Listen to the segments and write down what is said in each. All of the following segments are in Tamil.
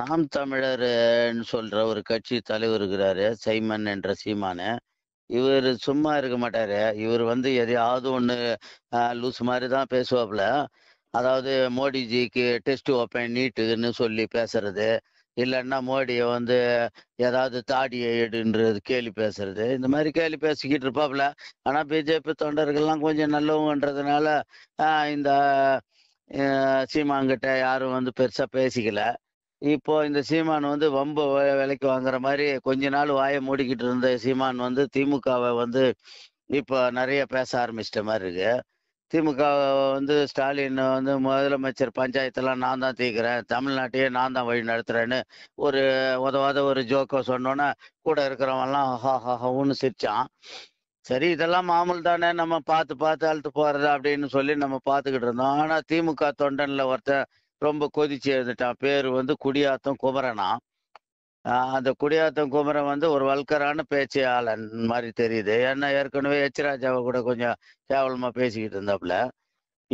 நாம் தமிழர்னு சொல்ற ஒரு கட்சி தலைவர் இருக்கிறாரு சைமன் என்ற சீமானு இவர் சும்மா இருக்க மாட்டாரு இவர் வந்து எதையாவது ஒன்று லூஸ் மாதிரி தான் பேசுவாப்புல அதாவது மோடிஜிக்கு டெஸ்ட் வைப்பேன் நீட்டுன்னு சொல்லி பேசுறது இல்லைன்னா மோடியை வந்து ஏதாவது தாடியை எடுன்றது கேலி பேசுறது இந்த மாதிரி கேலி பேசிக்கிட்டு இருப்பாப்புல ஆனால் பிஜேபி தொண்டர்கள்லாம் கொஞ்சம் நல்லவங்கன்றதுனால இந்த சீமாங்கிட்ட யாரும் வந்து பெருசாக பேசிக்கல இப்போ இந்த சீமான் வந்து வம்ப விலைக்கு வாங்குற மாதிரி கொஞ்ச நாள் வாயை மூடிக்கிட்டு இருந்த சீமான் வந்து திமுகவை வந்து இப்போ நிறைய பேச ஆரம்பிச்சிட்ட மாதிரி இருக்கு திமுக வந்து ஸ்டாலின் வந்து முதலமைச்சர் பஞ்சாயத்தெல்லாம் நான் தான் தீக்கிறேன் தமிழ்நாட்டையே நான் தான் வழி நடத்துறேன்னு ஒரு உதவாத ஒரு ஜோக்கை சொன்னோன்னா கூட இருக்கிறவங்கலாம் ஹா ஹா சிரிச்சான் சரி இதெல்லாம் மாமூல் தானே நம்ம பார்த்து பார்த்து அழுத்து போறது அப்படின்னு சொல்லி நம்ம பார்த்துக்கிட்டு இருந்தோம் ஆனால் திமுக தொண்டனில் ஒருத்தன் ரொம்ப கொதிச்சு எழுந்துட்டான் பேர் வந்து குடியாத்தம் குமரனா அந்த குடியாத்தம் குமரன் வந்து ஒரு வல்கரான பேச்சையாளன் மாதிரி தெரியுது ஏன்னா ஏற்கனவே எச்ராஜாவை கூட கொஞ்சம் கேவலமாக பேசிக்கிட்டு இருந்தாப்புல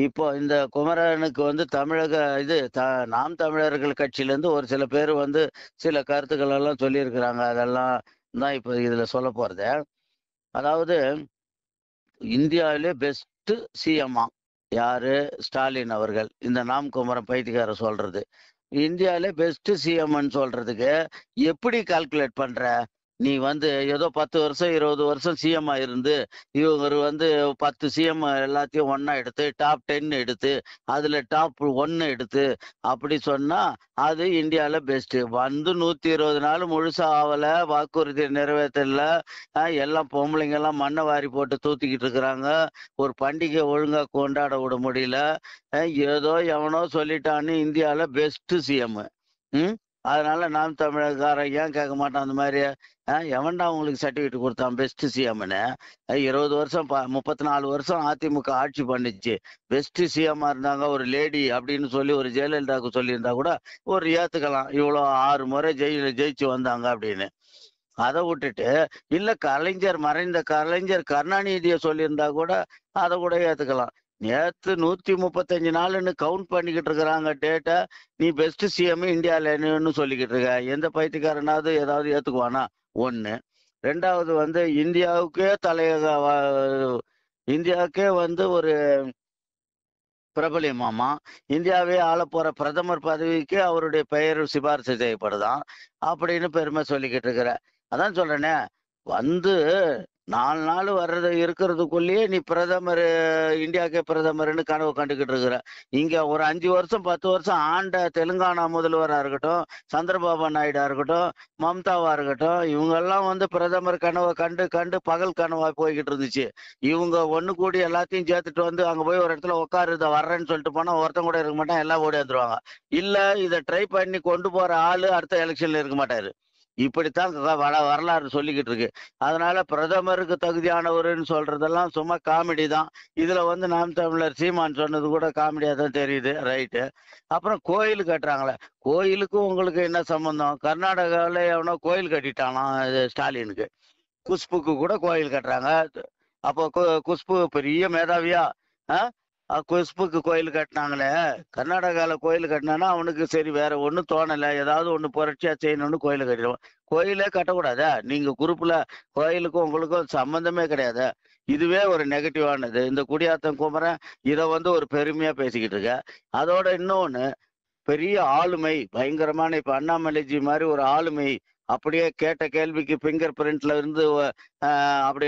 இப்போ இந்த குமரனுக்கு வந்து தமிழக இது த நாம் தமிழர்கள் கட்சியிலேருந்து ஒரு சில பேர் வந்து சில கருத்துக்கள் எல்லாம் சொல்லியிருக்கிறாங்க அதெல்லாம் தான் இப்போ இதில் சொல்ல போகிறது அதாவது இந்தியாவிலே பெஸ்ட்டு சிஎம்மா யாரு ஸ்டாலின் அவர்கள் இந்த நாம் குமரம் பைத்தியக்கார சொல்றது இந்தியாவில பெஸ்ட் சிஎம்னு சொல்றதுக்கு எப்படி கால்குலேட் பண்ற நீ வந்து ஏதோ பத்து வருஷம் இருபது வருஷம் சிஎம் இருந்து இவர் வந்து பத்து சிஎம் எல்லாத்தையும் ஒன்னா எடுத்து டாப் டென் எடுத்து அதுல டாப் ஒன்னு எடுத்து அப்படி சொன்னா அது இந்தியாவில் பெஸ்ட் வந்து நூத்தி இருபது நாள் முழுசா ஆவல வாக்குறுதி நிறைவேற்றல எல்லாம் பொம்பளைங்க எல்லாம் மண்ணை வாரி போட்டு தூத்திக்கிட்டு இருக்கிறாங்க ஒரு பண்டிகை ஒழுங்கா கொண்டாட விட முடியல ஏதோ எவனோ சொல்லிட்டான்னு இந்தியாவில் பெஸ்ட் சிஎம் ம் அதனால நாம் தமிழகக்காரன் ஏன் கேட்க மாட்டோம் அந்த மாதிரி எவன்டா உங்களுக்கு சர்டிஃபிகேட் கொடுத்தான் பெஸ்ட் சிஎம்னு இருபது வருஷம் முப்பத்தி நாலு வருஷம் அதிமுக ஆட்சி பண்ணிச்சு பெஸ்ட் சிஎம்மா இருந்தாங்க ஒரு லேடி அப்படின்னு சொல்லி ஒரு ஜெயலலிதாவுக்கு சொல்லியிருந்தா கூட ஒரு ஏத்துக்கலாம் இவ்வளோ ஆறு முறை ஜெயில ஜெயிச்சு வந்தாங்க அப்படின்னு அதை விட்டுட்டு இல்ல கலைஞர் மறைந்த கலைஞர் கருணாநிதியை சொல்லியிருந்தா கூட அதை கூட ஏத்துக்கலாம் நேற்று நூத்தி முப்பத்தஞ்சு நாள்னு கவுண்ட் பண்ணிக்கிட்டு இருக்கிறாங்க டேட்டா நீ பெஸ்ட் சிஎம் என்னன்னு சொல்லிக்கிட்டு இருக்க எந்த பைத்தியக்காரனாவது ஏதாவது ஏத்துக்குவானா ஒண்ணு ரெண்டாவது வந்து இந்தியாவுக்கே தலையக இந்தியாவுக்கே வந்து ஒரு பிரபலியமாமா இந்தியாவே ஆள போற பிரதமர் பதவிக்கு அவருடைய பெயர் சிபாரிசு செய்யப்படுதான் அப்படின்னு பெருமை சொல்லிக்கிட்டு இருக்கிற அதான் சொல்றேனே வந்து நாலு நாள் வர்றது இருக்கிறதுக்குள்ளேயே நீ பிரதமர் இந்தியாக்கே பிரதமர்னு கனவு கண்டுக்கிட்டு இருக்கிற இங்க ஒரு அஞ்சு வருஷம் பத்து வருஷம் ஆண்ட தெலுங்கானா முதல்வராக இருக்கட்டும் சந்திரபாபு நாயுடா இருக்கட்டும் மம்தாவா இருக்கட்டும் இவங்கெல்லாம் வந்து பிரதமர் கனவை கண்டு கண்டு பகல் கனவா போய்கிட்டு இருந்துச்சு இவங்க ஒண்ணு கூடி எல்லாத்தையும் சேர்த்துட்டு வந்து அங்க போய் ஒரு இடத்துல உட்காரு இதை வர்றேன்னு சொல்லிட்டு போனா ஒருத்தன் கூட இருக்க மாட்டான் எல்லாம் ஓடி வந்துருவாங்க இல்ல இதை ட்ரை பண்ணி கொண்டு போற ஆளு அடுத்த எலெக்ஷன்ல இருக்க மாட்டாரு இப்படித்தான் வட வரலாறு சொல்லிக்கிட்டு இருக்கு அதனால பிரதமருக்கு தகுதியானவருன்னு சொல்றதெல்லாம் சும்மா காமெடி தான் இதுல வந்து நாம் தமிழர் சீமான் சொன்னது கூட காமெடியா தான் தெரியுது ரைட்டு அப்புறம் கோயில் கட்டுறாங்களே கோயிலுக்கும் உங்களுக்கு என்ன சம்பந்தம் கர்நாடகாவில் எவனோ கோயில் கட்டிட்டானா ஸ்டாலினுக்கு குஷ்புக்கு கூட கோயில் கட்டுறாங்க அப்போ குஷ்பு பெரிய மேதாவியா குஷ்புக்கு கோயில் கட்டினாங்களே கர்நாடகாவில் கோயில் கட்டினானா அவனுக்கு சரி வேற ஒன்றும் தோணலை ஏதாவது ஒன்று புரட்சியாக செய்யணும்னு கோயில் கட்டிடுவான் கோயிலே கட்டக்கூடாதா நீங்கள் குரூப்பில் கோயிலுக்கும் உங்களுக்கும் சம்மந்தமே கிடையாது இதுவே ஒரு நெகட்டிவானது இந்த குடியாத்தம் குமரன் இதை வந்து ஒரு பெருமையாக பேசிக்கிட்டு இருக்க அதோட இன்னொன்று பெரிய ஆளுமை பயங்கரமான இப்போ அண்ணாமலைஜி மாதிரி ஒரு ஆளுமை அப்படியே கேட்ட கேள்விக்கு ஃபிங்கர் பிரிண்ட்ல இருந்து அப்படி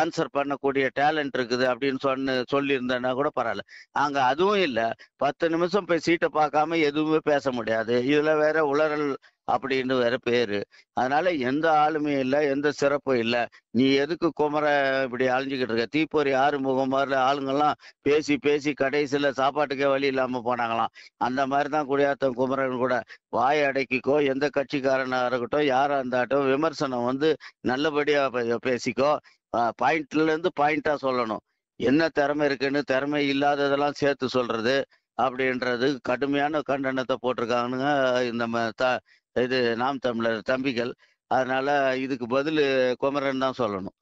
ஆன்சர் பண்ணக்கூடிய டேலண்ட் இருக்குது அப்படின்னு சொன்னு சொல்லியிருந்தேன்னா கூட பரவாயில்ல அங்கே அதுவும் இல்லை பத்து நிமிஷம் போய் சீட்டை பார்க்காம எதுவுமே பேச முடியாது இதில் வேற உளறல் அப்படின்னு வேற பேரு அதனால எந்த ஆளுமையும் இல்லை எந்த சிறப்பும் இல்லை நீ எதுக்கு குமர இப்படி அழிஞ்சுக்கிட்டு இருக்க தீப்பொறி ஆறு மாதிரி ஆளுங்கெல்லாம் பேசி பேசி கடைசியில் சாப்பாட்டுக்கே வழி இல்லாமல் போனாங்களாம் அந்த மாதிரி தான் குடியாத்தம் குமரன் கூட வாய் அடக்கிக்கோ எந்த கட்சிக்காரனாக இருக்கட்டும் யாராக இருந்தாட்டும் விமர்சனம் வந்து நல்லபடியாக பேசிக்கோ பாயிண்ட்ல இருந்து பாயிண்டா சொல்லணும் என்ன திறமை இருக்குன்னு திறமை இல்லாததெல்லாம் சேர்த்து சொல்றது அப்படின்றது கடுமையான கண்டனத்தை போட்டிருக்காங்க நம்ம த இது நாம் தமிழர் தம்பிகள் அதனால இதுக்கு பதில் குமரன் தான் சொல்லணும்